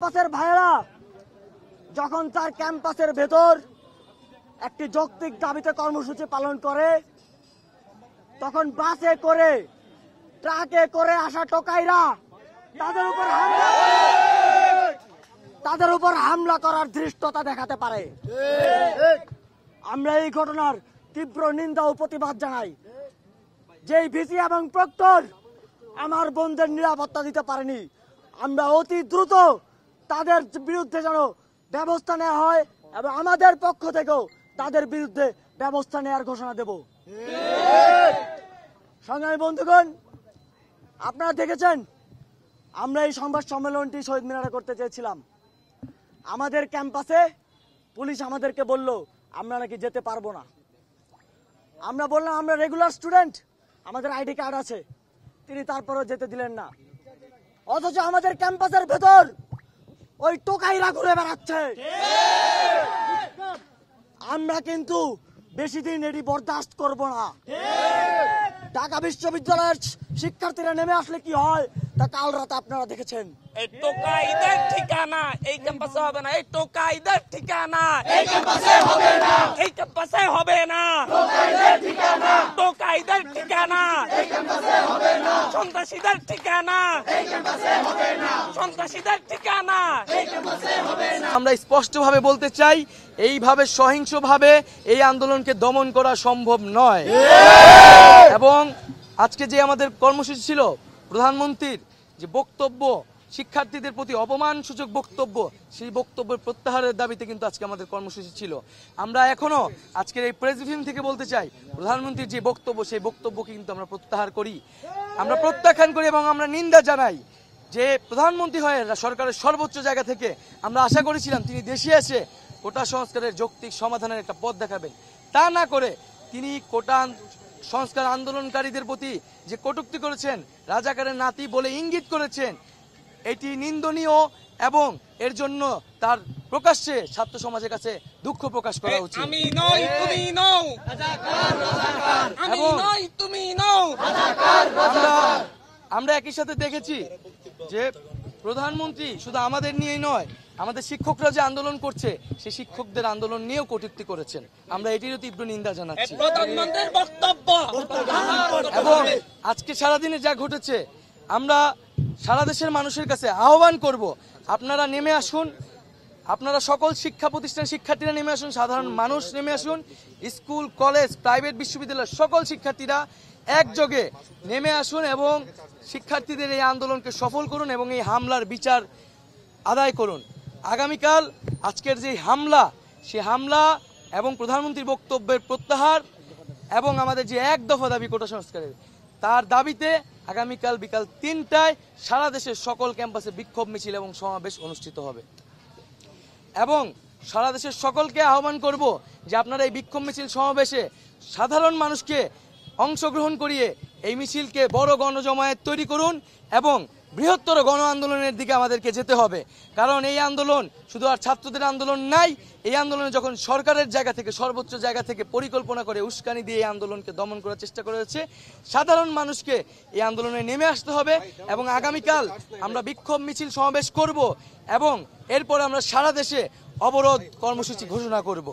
ক্যাম্পাসের ভাইয়েরা যখন তার ক্যাম্পাসের ভেতর একটি যৌক্তিক দাবিতে কর্মসূচি পালন করে তখন বাসে করে ট্রাকে করে আসা টোকাইরা তাদের উপর হামলা তাদের উপর হামলা করার ধৃষ্টতা দেখাতে পারে আমরা এই ঘটনার তীব্র নিন্দা ও প্রতিবাদ জানাই যেই ভিসি এবং প্রক্টর আমার বন্ধের নিরাপত্তা দিতে পারেনি আমরা অতি দ্রুত তাদের বিরুদ্ধে যেন ব্যবস্থা নেওয়া হয় এবং আমাদের পক্ষ থেকেও তাদের বিরুদ্ধে ব্যবস্থা নেওয়ার ঘোষণা দেব সংগ্রামী বন্ধুগণ আপনারা দেখেছেন আমরা এই সংবাদ সম্মেলনটি শহীদ মিনারে করতে চেয়েছিলাম আমাদের ক্যাম্পাসে পুলিশ আমাদেরকে বলল আমরা নাকি যেতে পারবো না আমরা বললাম আমরা রেগুলার স্টুডেন্ট আমাদের আইডি কার্ড আছে তিনি তারপরেও যেতে দিলেন না অথচ আমাদের ক্যাম্পাসের ভেতর ওই টোকাইরা ঘুরে বেড়াচ্ছে আমরা কিন্তু বেশি দিন এটি বরদাস্ত করব না ঢাকা বিশ্ববিদ্যালয়ের শিক্ষার্থীরা নেমে আসলে কি হয় তা কাল রাতে আপনারা দেখেছেন এই টোকাইদের ঠিকানা এই ক্যাম্পাসে হবে না এই টোকাইদের ঠিকানা এই ক্যাম্পাসে হবে ক্যাম্পাসে হবে না তো কায়দার ঠিকানা সন্ত্রাসীদের ঠিকানা সন্ত্রাসীদের ঠিকানা আমরা স্পষ্টভাবে বলতে চাই এইভাবে সহিংসভাবে এই আন্দোলনকে দমন করা সম্ভব নয় এবং আজকে যে আমাদের কর্মসূচি ছিল প্রধানমন্ত্রীর যে বক্তব্য শিক্ষার্থীদের প্রতি অপমানসূচক বক্তব্য সেই বক্তব্যের প্রত্যাহারের দাবিতে কিন্তু আজকে আমাদের কর্মসূচি ছিল আমরা এখনও আজকের এই ব্রিফিং থেকে বলতে চাই প্রধানমন্ত্রীর যে বক্তব্য সেই বক্তব্যকে কিন্তু আমরা প্রত্যাহার করি আমরা প্রত্যাখ্যান করি এবং আমরা নিন্দা জানাই যে প্রধানমন্ত্রী হয়ে সরকারের সর্বোচ্চ জায়গা থেকে আমরা আশা করেছিলাম তিনি দেশে এসে কোটা সংস্কারের যৌক্তিক সমাধানের একটা পথ দেখাবেন তা না করে তিনি কোটা সংস্কার আন্দোলনকারীদের প্রতি যে কটুক্তি করেছেন রাজাকারের নাতি বলে ইঙ্গিত করেছেন এটি নিন্দনীয় এবং এর জন্য তার প্রকাশ্যে ছাত্র সমাজের কাছে দুঃখ প্রকাশ করা উচিত আমরা একই সাথে দেখেছি যে প্রধানমন্ত্রী শুধু আমাদের নিয়েই নয় আমাদের শিক্ষকরা যে আন্দোলন করছে সে শিক্ষকদের আন্দোলন নিয়েও কটূক্তি করেছেন আমরা এটিরও তীব্র নিন্দা জানাচ্ছি এবং আজকে সারাদিনে যা ঘটেছে আমরা সারা দেশের মানুষের কাছে আহ্বান করব আপনারা নেমে আসুন আপনারা সকল শিক্ষা প্রতিষ্ঠান শিক্ষার্থীরা নেমে আসুন সাধারণ মানুষ নেমে আসুন স্কুল কলেজ প্রাইভেট বিশ্ববিদ্যালয়ের সকল শিক্ষার্থীরা একযোগে নেমে আসুন এবং শিক্ষার্থীদের এই আন্দোলনকে সফল করুন এবং এই হামলার বিচার আদায় করুন আগামীকাল আজকের যে হামলা সে হামলা এবং প্রধানমন্ত্রীর বক্তব্যের প্রত্যাহার এবং আমাদের যে এক দফা দাবি কোটা সংস্কারের তার দাবিতে আগামীকাল বিকাল তিনটায় সারা দেশের সকল ক্যাম্পাসে বিক্ষোভ মিছিল এবং সমাবেশ অনুষ্ঠিত হবে এবং সারা দেশের সকলকে আহ্বান করব যে আপনারা এই বিক্ষোভ মিছিল সমাবেশে সাধারণ মানুষকে অংশগ্রহণ করিয়ে এই মিছিলকে বড় গণজমায়েত তৈরি করুন এবং বৃহত্তর গণ আন্দোলনের দিকে আমাদেরকে যেতে হবে কারণ এই আন্দোলন শুধু আর ছাত্রদের আন্দোলন নাই এই আন্দোলনে যখন সরকারের জায়গা থেকে সর্বোচ্চ জায়গা থেকে পরিকল্পনা করে উস্কানি দিয়ে এই আন্দোলনকে দমন করার চেষ্টা করা সাধারণ মানুষকে এই আন্দোলনে নেমে আসতে হবে এবং আগামীকাল আমরা বিক্ষোভ মিছিল সমাবেশ করব এবং এরপর আমরা সারা দেশে অবরোধ কর্মসূচি ঘোষণা করব